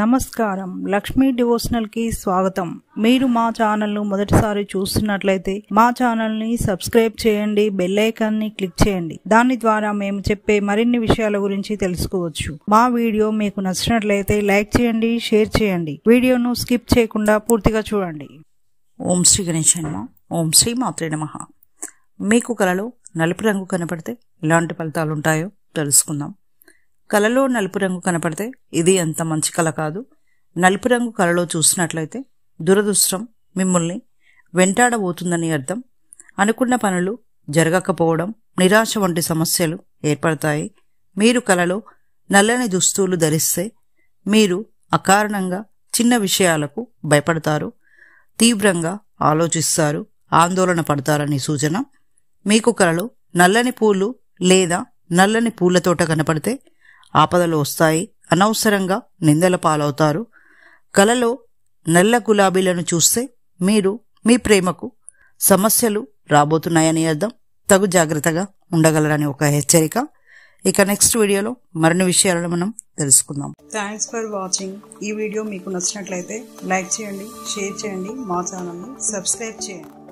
నమస్కారం లక్ష్మీ డివోషనల్ కి స్వాగతం మీరు మా ఛానల్ను మొదటిసారి చూస్తున్నట్లయితే మా ఛానల్ని సబ్స్క్రైబ్ చేయండి బెల్ ని క్లిక్ చేయండి దాని ద్వారా మేము చెప్పే మరిన్ని విషయాల గురించి తెలుసుకోవచ్చు మా వీడియో మీకు నచ్చినట్లయితే లైక్ చేయండి షేర్ చేయండి వీడియోను స్కిప్ చేయకుండా పూర్తిగా చూడండి ఓం శ్రీ గణేశ ఓం శ్రీ మాత్రే నమ మీకు కలలో నలుపు రంగు కనపడితే ఎలాంటి ఫలితాలు ఉంటాయో తెలుసుకుందాం కలలో నలుపు రంగు కనపడితే ఇది అంత మంచి కళ కాదు నలుపు రంగు కళలో చూసినట్లయితే దురదృష్టం మిమ్మల్ని వెంటాడబోతుందని అర్థం అనుకున్న పనులు జరగకపోవడం నిరాశ వంటి సమస్యలు ఏర్పడతాయి మీరు కలలో నల్లని దుస్తువులు ధరిస్తే మీరు అకారణంగా చిన్న విషయాలకు భయపడతారు తీవ్రంగా ఆలోచిస్తారు ఆందోళన పడతారని సూచన మీకు కళలు నల్లని పూలు లేదా నల్లని పూల తోట కనపడితే ఆపదలు వస్తాయి అనవసరంగా నిందల పాలవుతారు కలలో నల్ల గులాబీలను చూస్తే మీరు మీ ప్రేమకు సమస్యలు రాబోతున్నాయని అర్థం తగు జాగ్రత్తగా ఉండగలరని ఒక హెచ్చరిక ఇక నెక్స్ట్ వీడియోలో మరిన్ని విషయాలను మనం తెలుసుకుందాం థ్యాంక్స్ ఫర్ వాచింగ్ ఈ వీడియో మీకు నచ్చినట్లయితే లైక్ చేయండి షేర్ చేయండి మా ఛానల్ని సబ్స్క్రైబ్ చేయండి